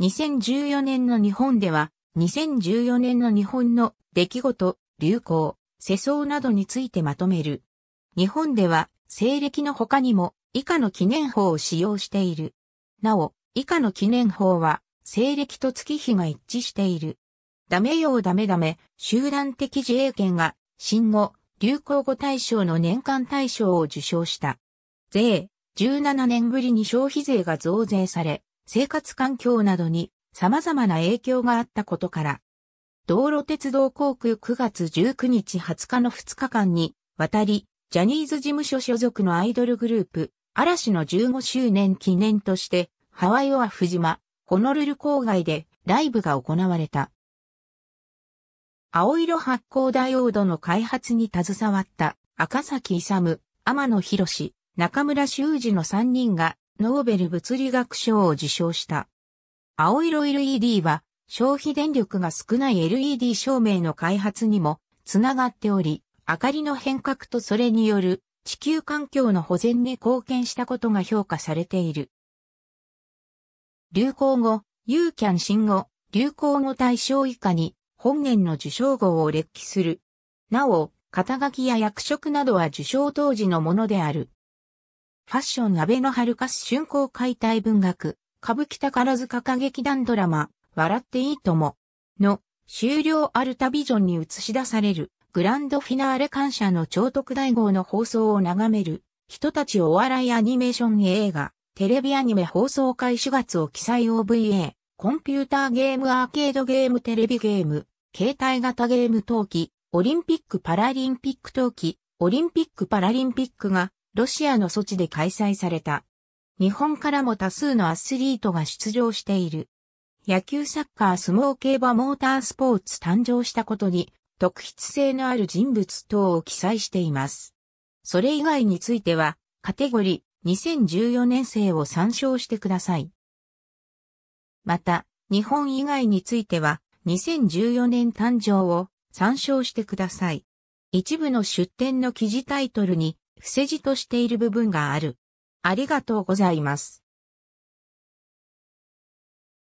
2014年の日本では、2014年の日本の出来事、流行、世相などについてまとめる。日本では、西暦の他にも、以下の記念法を使用している。なお、以下の記念法は、西暦と月日が一致している。ダメよダメダメ、集団的自衛権が、新語、流行語大賞の年間大賞を受賞した。税、17年ぶりに消費税が増税され、生活環境などに様々な影響があったことから、道路鉄道航空9月19日20日の2日間に、渡り、ジャニーズ事務所所属のアイドルグループ、嵐の15周年記念として、ハワイオアフジマ、ホノルル郊外でライブが行われた。青色発光ダイオードの開発に携わった赤崎勇、天野博士、中村修二の3人がノーベル物理学賞を受賞した。青色 LED は消費電力が少ない LED 照明の開発にもつながっており、明かりの変革とそれによる地球環境の保全に貢献したことが評価されている。流行語、ユーキャン新語、流行語対象以下に本年の受賞号を列記する。なお、肩書きや役職などは受賞当時のものである。ファッション倍のハルカス春光解体文学、歌舞伎宝塚歌劇団ドラマ、笑っていいとも、の、終了アルタビジョンに映し出される、グランドフィナーレ感謝の超特大号の放送を眺める、人たちお笑いアニメーション映画、テレビアニメ放送開始月を記載 OVA、コンピューターゲームアーケードゲームテレビゲーム、携帯型ゲーム陶器、オリンピック・パラリンピック陶器、オリンピック・パラリンピックがロシアの措置で開催された。日本からも多数のアスリートが出場している。野球サッカー相撲競馬モータースポーツ誕生したことに特筆性のある人物等を記載しています。それ以外についてはカテゴリー2014年生を参照してください。また、日本以外については2014年誕生を参照してください。一部の出展の記事タイトルに伏せ字としている部分がある。ありがとうございます。